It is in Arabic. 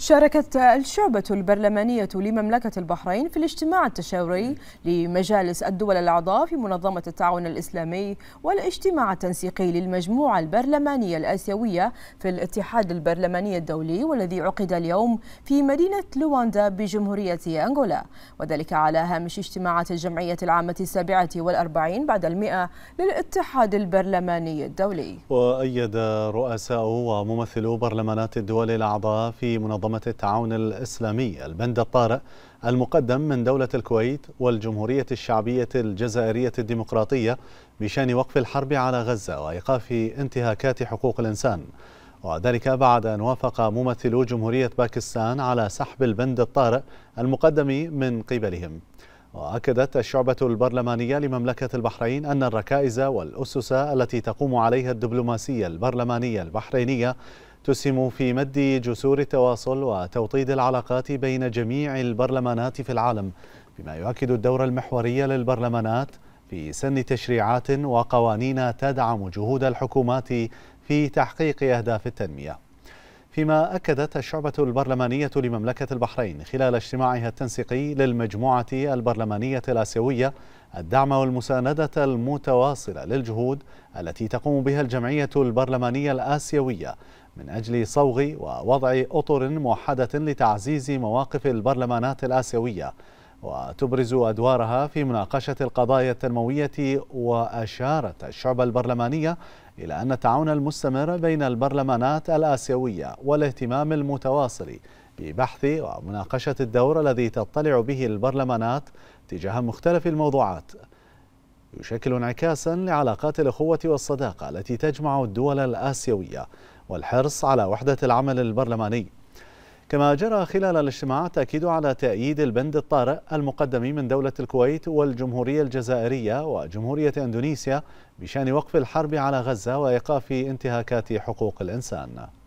شاركت الشعبة البرلمانية لمملكة البحرين في الاجتماع التشاوري لمجالس الدول الأعضاء في منظمة التعاون الإسلامي والاجتماع التنسيقي للمجموعة البرلمانية الآسيوية في الاتحاد البرلماني الدولي والذي عقد اليوم في مدينة لواندا بجمهورية أنغولا وذلك على هامش اجتماعات الجمعية العامة السابعة والأربعين بعد المئة للاتحاد البرلماني الدولي وأيد رؤساء وممثلو برلمانات الدول الأعضاء في منظمة منظمة التعاون الإسلامي البند الطارئ المقدم من دولة الكويت والجمهورية الشعبية الجزائرية الديمقراطية بشأن وقف الحرب على غزة وإيقاف انتهاكات حقوق الإنسان وذلك بعد أن وافق ممثلو جمهورية باكستان على سحب البند الطارئ المقدم من قبلهم وأكدت الشعبة البرلمانية لمملكة البحرين أن الركائز والأسس التي تقوم عليها الدبلوماسية البرلمانية البحرينية تسهم في مد جسور التواصل وتوطيد العلاقات بين جميع البرلمانات في العالم بما يؤكد الدور المحوري للبرلمانات في سن تشريعات وقوانين تدعم جهود الحكومات في تحقيق أهداف التنمية فيما أكدت الشعبة البرلمانية لمملكة البحرين خلال اجتماعها التنسيقي للمجموعة البرلمانية الآسيوية الدعم والمساندة المتواصلة للجهود التي تقوم بها الجمعية البرلمانية الآسيوية من أجل صوغ ووضع أطر موحدة لتعزيز مواقف البرلمانات الآسيوية وتبرز أدوارها في مناقشة القضايا التنموية وأشارت الشعبة البرلمانية إلى أن التعاون المستمر بين البرلمانات الآسيوية والاهتمام المتواصل ببحث ومناقشة الدور الذي تطلع به البرلمانات تجاه مختلف الموضوعات يشكل انعكاسا لعلاقات الأخوة والصداقة التي تجمع الدول الآسيوية والحرص على وحدة العمل البرلماني كما جرى خلال الاجتماع تأكيد على تأييد البند الطارئ المقدم من دولة الكويت والجمهورية الجزائرية وجمهورية إندونيسيا بشأن وقف الحرب على غزة وإيقاف انتهاكات حقوق الإنسان